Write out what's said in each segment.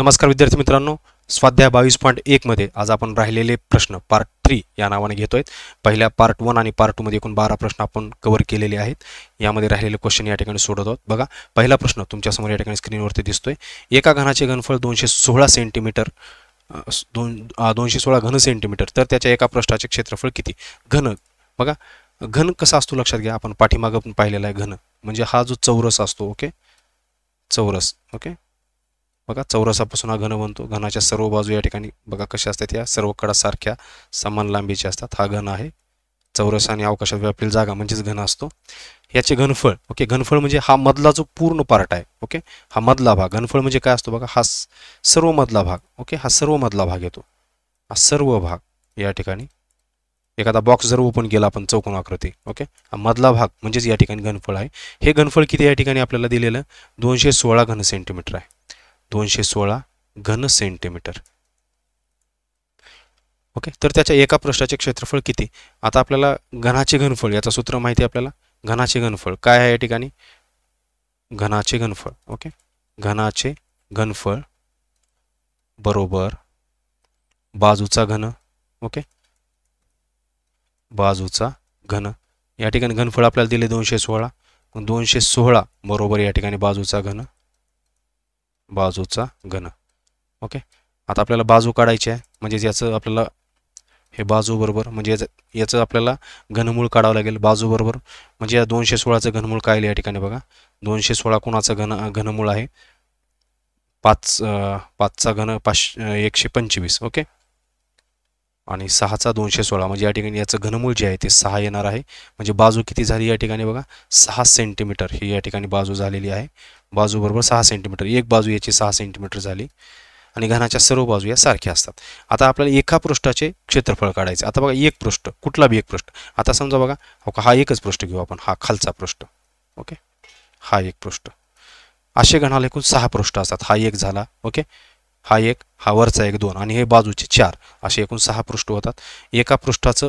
नमस्कार विद्यार्थी मित्रांनो स्वाध्याय बावीस पॉईंट एकमध्ये आज आपण राहिलेले प्रश्न पार्ट थ्री या नावाने घेतो आहेत पहिल्या पार्ट वन आणि पार्ट टूमध्ये एकूण बारा प्रश्न आपण कव्हर केलेले आहेत यामध्ये राहिलेले क्वेश्चन या ठिकाणी सोडत आहोत बघा पहिला प्रश्न तुमच्यासमोर या ठिकाणी स्क्रीनवरती दिसतोय एका घनाचे घनफळ दोनशे सोळा सेंटीमीटर दोन दोनशे सोळा घन सेंटीमीटर तर त्याच्या एका प्रश्नाचे क्षेत्रफळ किती घन बघा घन कसा असतो लक्षात घ्या आपण पाठीमागं पण पाहिलेला आहे घन म्हणजे हा जो चौरस असतो ओके चौरस ओके बघा चौरसापासून हा घन बनतो घनाच्या सर्व बाजू या ठिकाणी बघा कशा असतात या सर्व कडा सारख्या समान लांबीच्या असतात हा घन आहे चौरस आणि अवकाशात व्यापील जागा म्हणजेच घन असतो याचे घनफळ ओके घनफळ म्हणजे हा मधला जो पूर्ण पार्ट आहे ओके हा मधला भाग घनफळ म्हणजे काय असतो बघा हा सर्व मधला भाग ओके हा सर्व मधला भाग येतो हा सर्व भाग या ठिकाणी एखादा बॉक्स जर ओपन केला आपण चौकोन आकृती ओके हा मधला भाग म्हणजेच या ठिकाणी घनफळ आहे हे घनफळ किती या ठिकाणी आपल्याला दिलेलं दोनशे सोळा घन सेंटीमीटर आहे दोनशे सोळा घन सेंटीमीटर ओके तर त्याच्या एका पृष्ठाचे क्षेत्रफळ किती आता आपल्याला घनाचे घनफळ याचं सूत्र माहिती आपल्याला घनाचे घनफळ काय आहे या ठिकाणी घनाचे घनफळ ओके घनाचे घनफळ बरोबर बाजूचा घन ओके बाजूचा घन या ठिकाणी घनफळ आपल्याला दिले दोनशे सोळा दोनशे सोळा बरोबर या ठिकाणी बाजूचा घन बाजूचा घन ओके आता आपल्याला बाजू काढायची आहे म्हणजेच याचं आपल्याला हे बाजू बरोबर म्हणजे याचं याचं आपल्याला घनमूळ काढावं लागेल बाजू बरोबर म्हणजे या दोनशे सोळाचं घनमूळ काय या ठिकाणी बघा दोनशे सोळा कोणाचं घन घनमूळ आहे पाच पाचचा घन पाचशे एकशे पंचवीस ओके आणि सहाचा दोनशे सोळा म्हणजे या ठिकाणी याचं घनमूळ जे आहे ते सहा येणार आहे म्हणजे बाजू किती झाली या ठिकाणी बघा सहा सेंटीमीटर ही या ठिकाणी बाजू झालेली आहे बाजूबरोबर सहा सेंटीमीटर एक बाजू याची सहा सेंटीमीटर झाली आणि घनाच्या सर्व बाजू या असतात आता आपल्याला एका पृष्ठाचे क्षेत्रफळ काढायचे आता बघा एक पृष्ठ कुठला बी एक पृष्ठ आता समजा बघा हो हा एकच पृष्ठ घेऊ आपण हा खालचा पृष्ठ ओके हा एक पृष्ठ असे गणाला एकूण सहा पृष्ठ असतात हा एक झाला ओके हा एक हा वरचा एक दोन आणि हे बाजूचे चार असे एकूण सहा पृष्ठ होतात एका पृष्ठाचं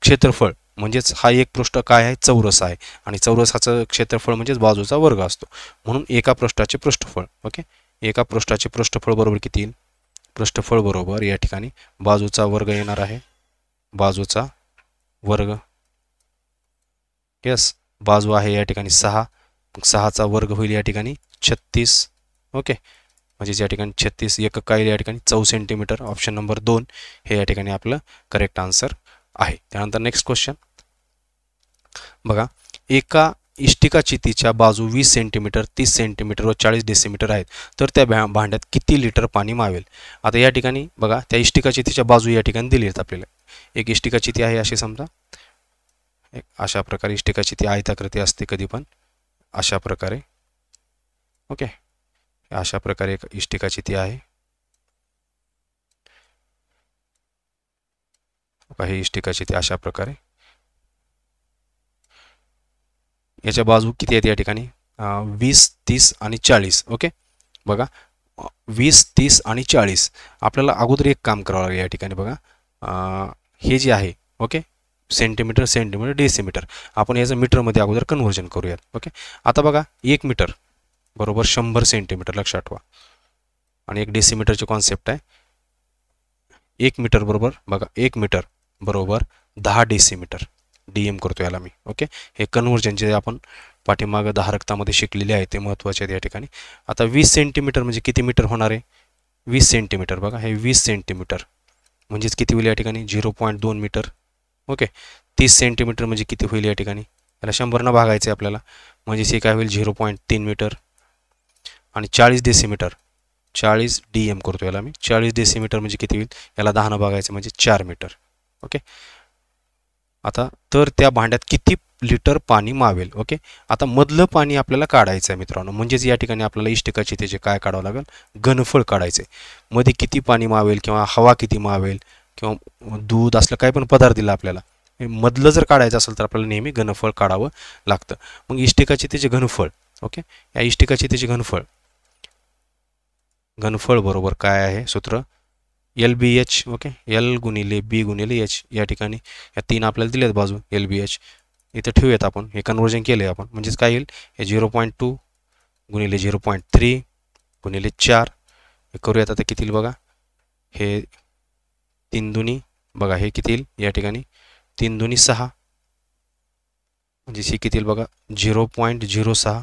क्षेत्रफळ म्हणजेच हा एक पृष्ठ काय आहे चौरस आहे आणि चौरसाचं क्षेत्रफळ म्हणजेच बाजूचा वर्ग असतो म्हणून एका पृष्ठाचे पृष्ठफळ ओके एका पृष्ठाचे पृष्ठफळ बरोबर किती येईल पृष्ठफळ बरोबर या ठिकाणी बाजूचा वर्ग येणार आहे बाजूचा वर्ग यस बाजू आहे या ठिकाणी सहा सहाचा वर्ग होईल या ठिकाणी छत्तीस ओके म्हणजेच या ठिकाणी छत्तीस एक काय या ठिकाणी चौ सेंटीमीटर ऑप्शन नंबर दोन हे या ठिकाणी आपलं करेक्ट आन्सर आहे त्यानंतर नेक्स्ट क्वेश्चन बघा एका इष्टिका चितीच्या बाजू वीस सेंटीमीटर तीस सेंटीमीटर व चाळीस डेसीमीटर आहेत तर त्या ब्या भांड्यात किती लिटर पाणी मावेल आता या ठिकाणी बघा त्या इष्टिका चितीच्या बाजू या ठिकाणी दिली आहेत आपल्याला एक इष्टिकाची ती आहे असे समजा एक अशा प्रकारे इष्टिकाची ती आयताकृती असते कधी पण अशा प्रकारे ओके अशा प्रकारे एक इष्टिकाची ती आहे काही इष्टिकाची ते अशा प्रकारे याच्या बाजू किती आहेत या ठिकाणी वीस तीस आणि चाळीस ओके बघा वीस तीस आणि चाळीस आपल्याला अगोदर एक काम करावं लागेल या ठिकाणी बघा हे जे आहे ओके सेंटीमीटर सेंटीमीटर डेसिमीटर आपण याचं मीटरमध्ये अगोदर कन्व्हर्जन करूयात ओके आता बघा एक मीटर बरोबर शंभर सेंटीमीटर लक्षात ठेवा आणि एक डेसिमीटरची कॉन्सेप्ट आहे एक मीटर बरोबर बघा एक मीटर बरोबर दहा डेसिमीटर डी एम करतो याला मी ओके हे कन्व्हर्जन जे आपण पाठीमागं दहा रक्तामध्ये शिकलेले आहे ते महत्त्वाचे आहेत या ठिकाणी आता वीस सेंटीमीटर म्हणजे किती मीटर होणार आहे वीस सेंटीमीटर बघा हे वीस सेंटीमीटर म्हणजेच किती होईल या ठिकाणी झिरो पॉईंट दोन मीटर ओके तीस सेंटीमीटर म्हणजे किती होईल या ठिकाणी याला शंभरनं भागायचं आहे आपल्याला म्हणजेच हे काय होईल झिरो पॉईंट तीन मीटर आणि चाळीस डेसिमीटर चाळीस डी एम करतो याला मी चाळीस डेसिमीटर म्हणजे किती होईल याला दहानं भागायचं म्हणजे चार मीटर ओके आता तर त्या भांड्यात किती लिटर पाणी मावेल ओके आता मधलं पाणी आपल्याला काढायचं आहे मित्रांनो म्हणजेच या ठिकाणी आपल्याला इष्टकाचे त्याचे काय काढावं लागेल घनफळ काढायचे मध्ये किती पाणी मावेल किंवा हवा किती मावेल किंवा दूध असलं काय पण पदार्थ दिला आपल्याला मधलं जर काढायचं असेल तर आपल्याला नेहमी घनफळ काढावं लागतं मग इष्टिकाची त्याचे घनफळ ओके या इष्टिकाची त्याचे घनफळ घनफळ बरोबर काय आहे सूत्र L B H okay L गुणिले बी गुणिले एच या ठिकाणी या तीन आपल्याला दिलेत बाजू एल बी एच इथं ठेवूयात आपण हे कन्वर्जन केलं आहे आपण म्हणजेच काय येईल हे झिरो पॉईंट टू गुणिले झिरो पॉईंट थ्री गुणिले चार हे करूयात आता किती येईल बघा हे तीन दुनी बघा हे किती येईल या ठिकाणी तीन दुनी सहा म्हणजेच ही किती येईल बघा झिरो पॉईंट झिरो सहा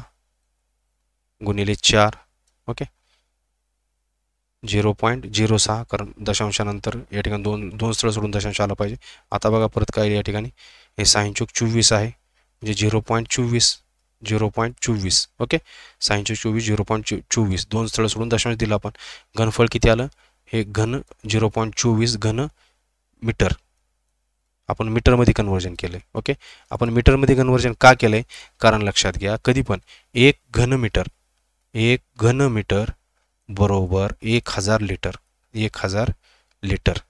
गुणिले चार ओके झिरो पॉईंट झिरो सहा कारण दशांशानंतर या ठिकाणी दोन दोन स्थळ सोडून दशांश आला पाहिजे आता बघा परत काय या ठिकाणी हे साईनचूक चोवीस आहे म्हणजे झिरो पॉईंट चोवीस झिरो पॉईंट चोवीस ओके साईनचूक चोवीस झिरो पॉईंट चोवीस दोन स्थळ सोडून दशांश दिला आपण घनफळ किती आलं हे घन झिरो पॉईंट चोवीस घन मीटर आपण मीटरमध्ये कन्व्हर्जन केलं आहे ओके आपण मीटरमध्ये कन्व्हर्जन का केलं आहे कारण लक्षात घ्या कधी पण एक घन मीटर एक घन मीटर बरोबर एक हजार लिटर एक हजार लिटर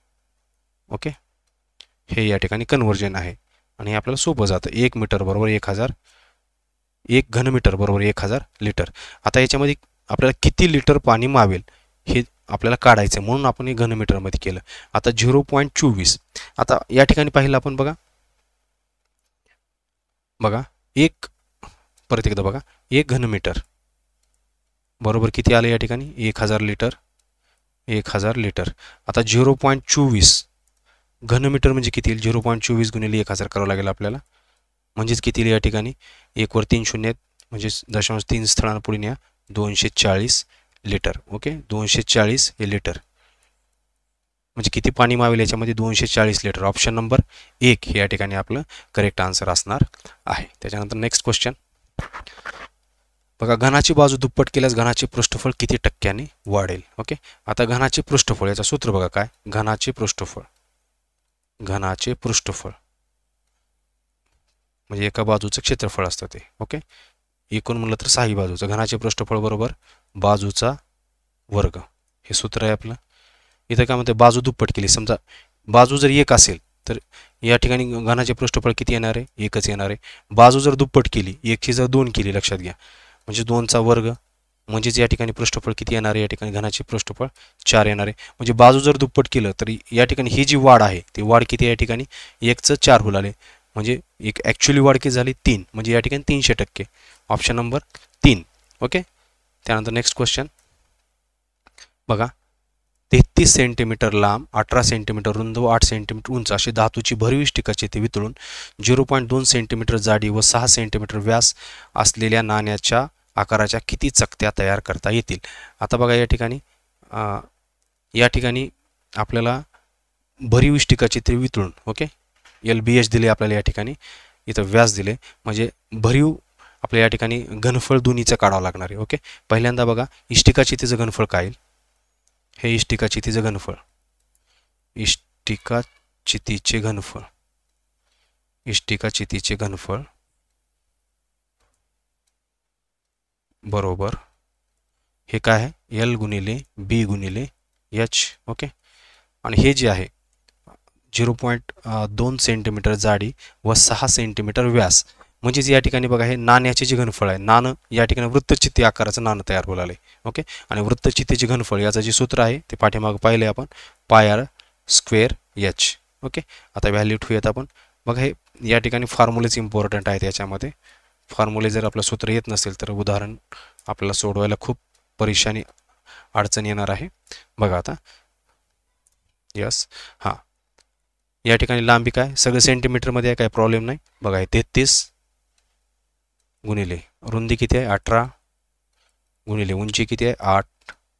ओके हे या ठिकाणी कन्व्हर्जन आहे आणि आपल्याला सोपं जातं एक मीटर बरोबर एक हजार एक घनमीटर बरोबर एक हजार लिटर आता याच्यामध्ये आपल्याला किती लिटर पाणी मावेल हे आपल्याला काढायचं म्हणून आपण हे घनमीटरमध्ये केलं आता झिरो पॉईंट चोवीस आता या ठिकाणी पाहिलं आपण बघा बघा एक परत एकदा बघा एक घनमीटर बरोबर किती आलं या ठिकाणी एक हजार लिटर एक हजार लिटर आता झिरो पॉईंट चोवीस घनमीटर म्हणजे किती येईल झिरो पॉईंट चोवीस गुणिले एक हजार करावं लागेल आपल्याला म्हणजेच किती येईल या ठिकाणी एकवर तीन शून्य म्हणजेच दशांश तीन स्थळांपुढे न्या दोनशे चाळीस लिटर ओके दोनशे चाळीस हे लिटर म्हणजे किती पाणी मावेल याच्यामध्ये दोनशे चाळीस लिटर ऑप्शन नंबर एक या ठिकाणी आपलं करेक्ट आन्सर असणार आहे त्याच्यानंतर नेक्स्ट क्वेश्चन बघा घनाची बाजू दुप्पट केल्यास घनाचे पृष्ठफळ किती टक्क्याने वाढेल ओके आता घनाचे पृष्ठफळ याचा सूत्र बघा काय घनाचे पृष्ठफळ घनाचे पृष्ठफळ म्हणजे एका बाजूचं क्षेत्रफळ असतं ते ओके एकूण म्हणलं तर सहाही बाजूचं घनाचे पृष्ठफळ बरोबर बाजूचा वर्ग हे सूत्र आहे आपलं इथं काय म्हणते बाजू दुप्पट केली समजा बाजू जर एक असेल तर या ठिकाणी घनाचे पृष्ठफळ किती येणार आहे एकच येणार आहे बाजू जर दुप्पट केली एकची जर दोन केली लक्षात घ्या म्हणजे दोनचा वर्ग म्हणजेच या ठिकाणी पृष्ठफळ किती येणार आहे या ठिकाणी घनाचे पृष्ठफळ चार येणार आहे म्हणजे बाजू जर दुप्पट केलं तर या ठिकाणी ही जी वाढ आहे ती वाढ किती या ठिकाणी एकचं चार होऊ लागले म्हणजे एक ॲक्च्युली वाढ किती झाली तीन म्हणजे या ठिकाणी तीनशे टक्के ऑप्शन नंबर तीन ओके त्यानंतर नेक्स्ट क्वेश्चन बघा तेहतीस सेंटीमीटर लांब अठरा सेंटीमीटर रुंद व आठ सेंटीमीटर उंच अशी धातूची भरीव इष्टिकाचे ते वितळून झिरो पॉईंट दोन सेंटीमीटर जाडी व सहा सेंटीमीटर व्यास असलेल्या नाण्याच्या आकाराच्या किती चकत्या तयार करता येतील आता बघा या ठिकाणी या ठिकाणी आपल्याला भरीव इष्टिकाची ते वितळून ओके एल बी एच दिले आपल्याला या ठिकाणी इथं व्यास दिले म्हणजे भरीव आपल्या या ठिकाणी घनफळ दोन्हीचं काढावं लागणार आहे ओके पहिल्यांदा बघा इष्टिकाची तिचं घनफळ काय येईल हे इष्टिका चितीचं घनफळ इष्टिका चितीचे घनफळ इष्टिका चितीचे घनफळ बरोबर हे काय आहे एल गुणिले बी गुणिले एच ओके आणि हे जे आहे झिरो पॉईंट दोन सेंटीमीटर जाडी व सहा सेंटीमीटर व्यास म्हणजेच या ठिकाणी बघा हे नाण्याचे जे घनफळ आहे नाणं या ठिकाणी वृत्तचित्ती आकाराचं नाणं तयार होऊ लागले ओके आणि वृत्तचित्तीचे घनफळ याचं जे सूत्र आहे ते पाठीमागं पाहिले आपण पायर स्क्वेअर एच ओके आता व्हॅल्यू ठेवूयात आपण बघा हे या ठिकाणी फॉर्म्युलेच इम्पॉर्टंट आहेत याच्यामध्ये फॉर्मुले जर आपलं सूत्र येत नसेल तर उदाहरण आपल्याला सोडवायला खूप परेशानी अडचण येणार आहे बघा आता यस हा या ठिकाणी लांबी काय सगळं सेंटीमीटरमध्ये काय प्रॉब्लेम नाही बघा आहे तेहतीस गुणिले रुंदी किती आहे अठरा गुणिले उंची किती आहे आठ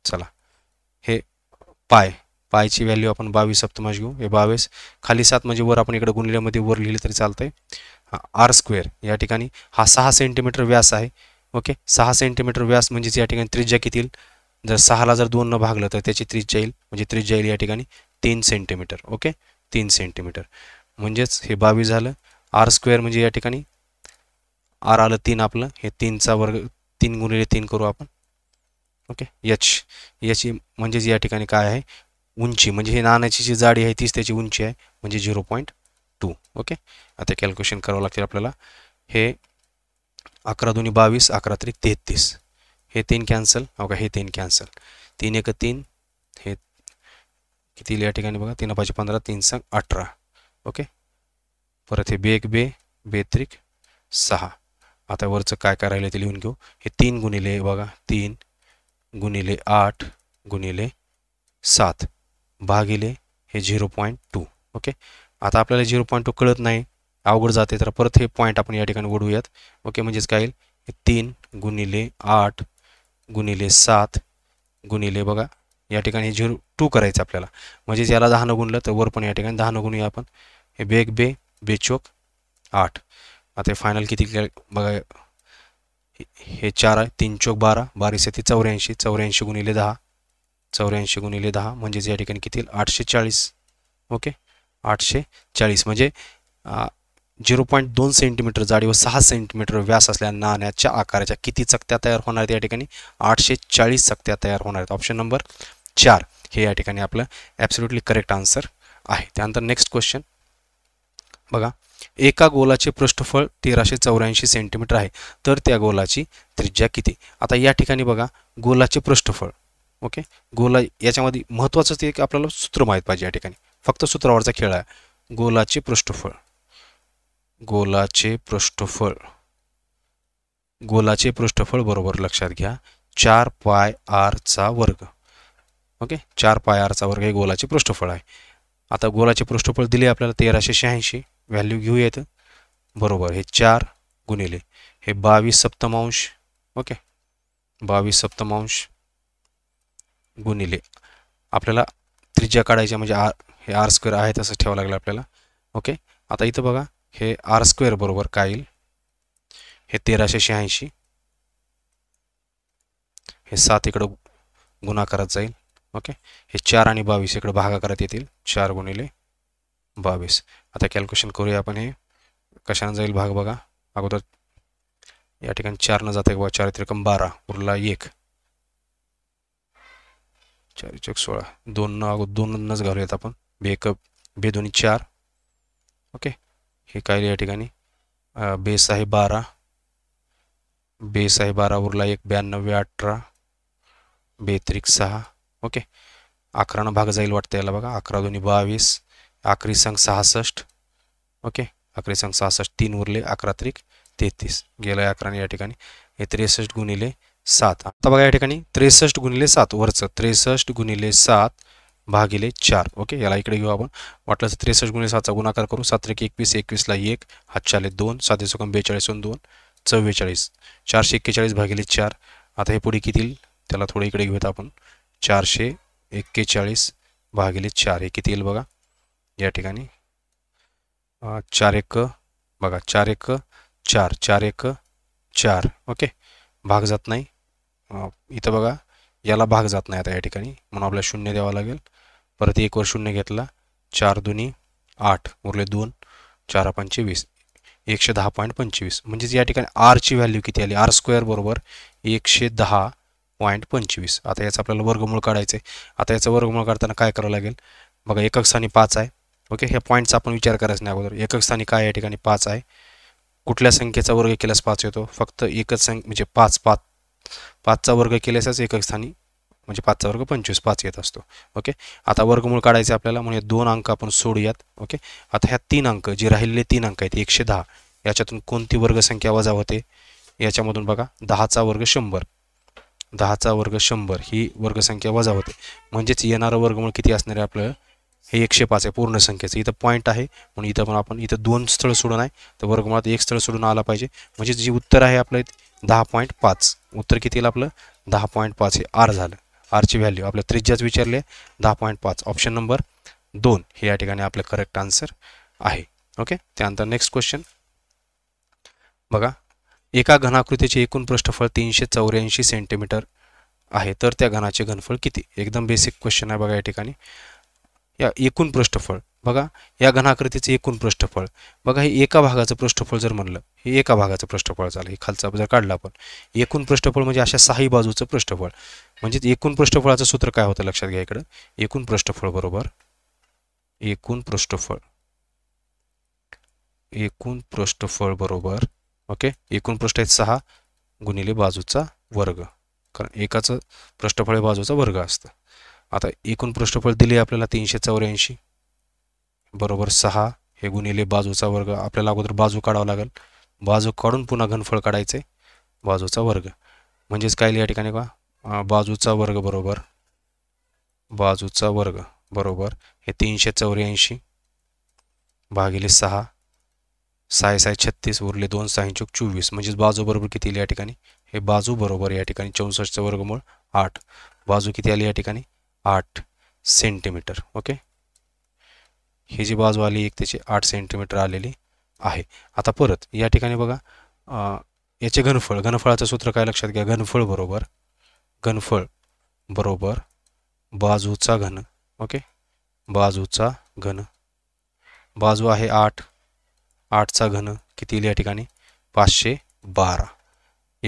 चला हे पाय पायची व्हॅल्यू आपण बावीस सप्तमांश घेऊ हे बावीस खाली सात म्हणजे वर आपण इकडे गुणल्यामध्ये वर लिहिले तरी चालतंय आर स्क्वेअर या ठिकाणी हा सहा सेंटीमीटर व्यास आहे ओके सहा सेंटीमीटर व्यास म्हणजेच या ठिकाणी त्रिज्या किती जर सहाला जर दोन न भागलं तर त्याची त्रिज्या येईल म्हणजे त्रिज्या येईल या ठिकाणी तीन सेंटीमीटर ओके तीन सेंटीमीटर म्हणजेच हे बावीस झालं आर स्क्वेअर म्हणजे या ठिकाणी आर आलं तीन आपलं हे तीनचा वर्ग तीन गुणिले तीन करू आपण ओके यच याची म्हणजेच या ठिकाणी काय आहे उंची म्हणजे हे नाण्याची जी जाडी आहे तीच त्याची उंची आहे म्हणजे झिरो पॉईंट टू ओके आता कॅल्क्युलेशन करावं लागतील आपल्याला हे अकरा दोन्ही बावीस अकरा तरी तेहतीस हे तीन कॅन्सल हो का हे तीन कॅन्सल तीन एक तीन हे किती या ठिकाणी बघा तीन पाचशे पंधरा तीन सांग अठरा ओके परत हे बे एक बे बे बेत्रिक सहा आता वरचं काय काय राहिलं ते लिहून घेऊ हे तीन गुणिले बघा तीन गुणिले आठ गुणिले सात भागिले हे झिरो पॉईंट टू ओके आता आपल्याला झिरो पॉईंट टू कळत नाही अवघड जाते तर परत हे पॉईंट आपण या ठिकाणी ओढूयात ओके म्हणजेच काय येईल तीन गुणिले आठ गुणिले सात गुणिले बघा या ठिकाणी झिरो टू करायचं आपल्याला म्हणजेच याला दहा न गुणलं तर वर पण या ठिकाणी दहा न गुणूया आपण हे बेग बे बेचोक आठ आता फायनल किती बघा हे चार आहे तीन चोक बारा बारीस येते चौऱ्याऐंशी चौऱ्याऐंशी गुणिले दहा चौऱ्याऐंशी गुणिले दहा म्हणजेच या ठिकाणी किती आठशे चाळीस ओके आठशे चाळीस म्हणजे झिरो पॉईंट दोन सेंटीमीटर जाडी व सहा सेंटीमीटर व्यास असल्या नाण्याच्या आकाराच्या किती चकत्या तयार होणार आहेत या ठिकाणी आठशे चाळीस चकत्या तयार होणार आहेत ऑप्शन नंबर चार हे या ठिकाणी आपलं ॲब्सोल्युटली करेक्ट आन्सर आहे त्यानंतर नेक्स्ट क्वेश्चन बघा एका गोलाचे पृष्ठफळ तेराशे चौऱ्याऐंशी सेंटीमीटर आहे तर त्या गोलाची त्रिज्या किती आता या ठिकाणी बघा गोलाचे पृष्ठफळ ओके गोला याच्यामध्ये महत्त्वाचं ते की आपल्याला सूत्र माहीत पाहिजे या ठिकाणी फक्त सूत्रावरचा खेळ आहे गोलाचे पृष्ठफळ गोलाचे पृष्ठफळ गोलाचे पृष्ठफळ बरोबर लक्षात घ्या चार पाय आरचा वर्ग ओके चार पाय आरचा वर्ग हे गोलाचे पृष्ठफळ आहे आता गोलाचे पृष्ठफळ दिले आपल्याला तेराशे शहाऐंशी व्हॅल्यू घेऊयात बरोबर हे चार गुणिले हे बावीस सप्तमांश ओके बावीस सप्तमांश गुणिले आपल्याला त्रिज्या काढायची म्हणजे आर हे आर स्क्वेअर आहे तसं ठेवावं लागलं आपल्याला ओके आता इथं बघा हे आर स्क्वेअर बरोबर काय येईल हे तेराशे शहाऐंशी हे सात इकडं करत जाईल ओके हे चार आणि बावीस इकडं करत येतील चार गुणिले बावीस आता कॅल्क्युलेशन करूया आपण हे कशानं जाईल भाग बघा अगोदर या ठिकाणी चारनं जाते बघा चार त्रिकम बारा उरला एक चार चक सोळा दोन दोनच घालूयात आपण बेकप बे दोन्ही चार ओके हे काय या ठिकाणी बेस आहे बारा बेस आहे बारा उरला एक ब्याण्णव अठरा बेत्रिक सहा ओके अकरानं भाग जाईल वाटतं याला बघा अकरा दोन्ही बावीस आखरी संघ सहासष्ट ओके आखरी संघ सहासष्ट तीन उरले अकरा त्रिक तेहतीस गेला आहे अकराने या ठिकाणी हे त्रेसष्ट गुणिले सात आता बघा या ठिकाणी त्रेसष्ट गुणिले सात वरचं त्रेसष्ट गुणिले सात भागिले चार ओके याला इकडे घेऊ आपण वाटलं तर त्रेसष्ट गुणिले सातचा गुणाकार करू सात एकवीस एकवीसला एक हातशाले दोन साधे सुकम बेचाळीसून दोन चव्वेचाळीस चारशे एक्केचाळीस भागिले चार आता हे पुढे येईल त्याला थोडं इकडे घेऊयात आपण चारशे एक्केचाळीस भागिले चार हे किती येईल बघा या ठिकाणी चार एक बघा चार एक चार चार एक चार ओके भाग जात नाही इथं बघा याला भाग जात नाही आता या ठिकाणी म्हणून आपल्याला शून्य द्यावा लागेल परत एक वर शून्य घेतला चार दोन्ही आठ उरले दोन चार पंचवीस एकशे दहा पॉईंट पंचवीस म्हणजेच या ठिकाणी आरची व्हॅल्यू किती आली आर स्क्वेअर बरोबर एकशे दहा पॉईंट पंचवीस आता याचं आपल्याला वर्गमूळ काढायचं आहे आता याचं वर्गमूळ काढताना काय करावं लागेल बघा एकक स्थानी पाच आहे ओके ह्या पॉईंटचा आपण विचार करायचा नाही अगोदर एकक स्थानी काय या ठिकाणी पाच आहे कुठल्या संख्येचा वर्ग केल्यास पाच येतो फक्त एकच संख्या म्हणजे पाच पाच पाचचा वर्ग केल्यासच एकच स्थानी म्हणजे पाचचा वर्ग पंचवीस पाच येत असतो ओके आता वर्गमूळ काढायचे आपल्याला म्हणजे दोन अंक आपण सोडूयात ओके आता ह्या तीन अंक जे राहिलेले तीन अंक आहेत एकशे दहा याच्यातून कोणती वर्गसंख्या वजा होते याच्यामधून बघा दहाचा वर्ग शंभर दहाचा वर्ग शंभर ही वर्गसंख्या वजा होते म्हणजेच येणारं वर्गमूळ किती असणार आहे आपलं हे एकशे पाच आहे पूर्ण संख्येचं इथं पॉईंट आहे म्हणून इथं पण आपण इथं दोन स्थळ सोडून आहे तर वर्गमुळात एक स्थळ सोडून आला पाहिजे म्हणजे जी उत्तर आहे आपलं दहा पॉईंट पाच उत्तर किती आपलं दहा पॉईंट पाच हे आर झालं आरची व्हॅल्यू आपल्या त्रिज्याच विचारले दहा पॉईंट पाच ऑप्शन नंबर दोन हे या ठिकाणी आपलं करेक्ट आन्सर आहे ओके त्यानंतर नेक्स्ट क्वेश्चन बघा एका घनाकृतीचे एकूण पृष्ठफळ तीनशे चौऱ्याऐंशी सेंटीमीटर आहे तर त्या घनाचे घनफळ किती एकदम बेसिक क्वेश्चन आहे बघा या ठिकाणी या एकूण पृष्ठफळ बघा या घनाकृतीचं एकूण पृष्ठफळ बघा हे एका भागाचं पृष्ठफळ जर म्हणलं हे एका भागाचं पृष्ठफळ झालं हे खालचा जर काढला आपण एकूण पृष्ठफळ म्हणजे अशा सहाही बाजूचं पृष्ठफळ म्हणजे एकूण पृष्ठफळाचं सूत्र काय होतं लक्षात घ्या इकडं एकूण पृष्ठफळ बरोबर एकूण पृष्ठफळ एकूण पृष्ठफळ बरोबर ओके एकूण पृष्ठ आहेत सहा गुणिले बाजूचा वर्ग कारण एकाचं पृष्ठफळ बाजूचा वर्ग असतं आता एकूण पृष्ठफळ दिले आपल्याला तीनशे चौऱ्याऐंशी बरोबर सहा हे गुणिले बाजूचा वर्ग आपल्याला अगोदर बाजू काढावा लागेल बाजू काढून पुन्हा घनफळ काढायचे बाजूचा वर्ग म्हणजेच काय या ठिकाणी का बाजूचा वर्ग बरोबर बाजूचा वर्ग बरोबर हे तीनशे चौऱ्याऐंशी भागिले सहा साय साय छत्तीस उरले दोन सहा चौक चोवीस म्हणजेच बाजू बरोबर किती आली या ठिकाणी हे बाजू बरोबर या ठिकाणी चौसष्टचं वर्गमूळ आठ बाजू किती आली या ठिकाणी आठ सेंटीमीटर ओके ही जी बाजू आली एक त्याची आठ सेंटीमीटर आलेली आहे आता परत या ठिकाणी बघा याचे घनफळ घनफळाचं सूत्र काय लक्षात घ्या घनफळ बरोबर घनफळ बरोबर बाजूचा घन ओके बाजूचा घन बाजू आहे आठ आठचा घन किती येईल या ठिकाणी पाचशे बारा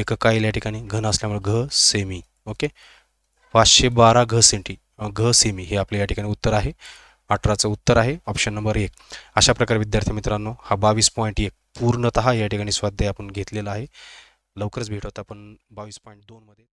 एक येईल या ठिकाणी घन असल्यामुळे घ सेमी ओके पाचशे बारा घ सेंटी घ सेमी हे आपले या ठिकाणी उत्तर आहे अठराचं उत्तर आहे ऑप्शन नंबर एक अशा प्रकारे विद्यार्थी मित्रांनो हा बावीस पॉईंट एक पूर्णतः या ठिकाणी स्वाध्याय आपण घेतलेला आहे लवकरच भेट आपण बावीस पॉईंट दोनमध्ये